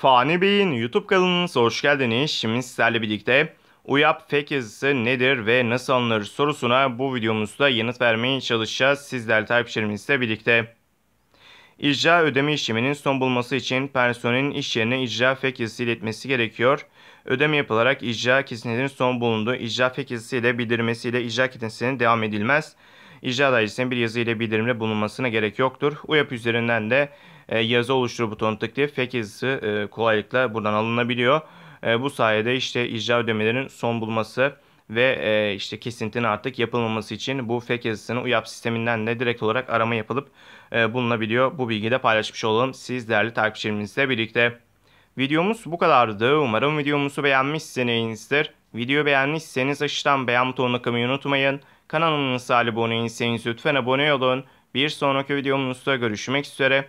Fani Bey'in YouTube kanalınıza hoş geldiniz. Şimdi sizlerle birlikte UYAP fake yazısı nedir ve nasıl alınır sorusuna bu videomuzda yanıt vermeye çalışacağız. Sizler takipçilerimizle birlikte. İcra ödeme işleminin son bulması için personelin iş yerine icra fake yazısı iletmesi gerekiyor. Ödeme yapılarak icra kesintisinin son bulundu icra fake yazısı ile bildirmesiyle icra kesintisinin devam edilmez. İcra dairesinin bir yazı ile bildirimle bulunmasına gerek yoktur. UYAP üzerinden de e, yazı oluştur butonu tıklayıp fake yazısı e, kolaylıkla buradan alınabiliyor. E, bu sayede işte icra ödemelerinin son bulması ve e, işte kesintinin artık yapılmaması için bu fake yazısını UYAP sisteminden de direkt olarak arama yapılıp bulunabiliyor. Bu bilgiyi de paylaşmış olalım siz değerli takipçilerimizle birlikte. Videomuz bu kadardı. Umarım videomuzu beğenmişsinizdir. Video beğenmişseniz aşağıdan beğen butonuna kılmayı unutmayın. Kanalımıza abone değilseniz lütfen abone olun. Bir sonraki videomuzda görüşmek üzere.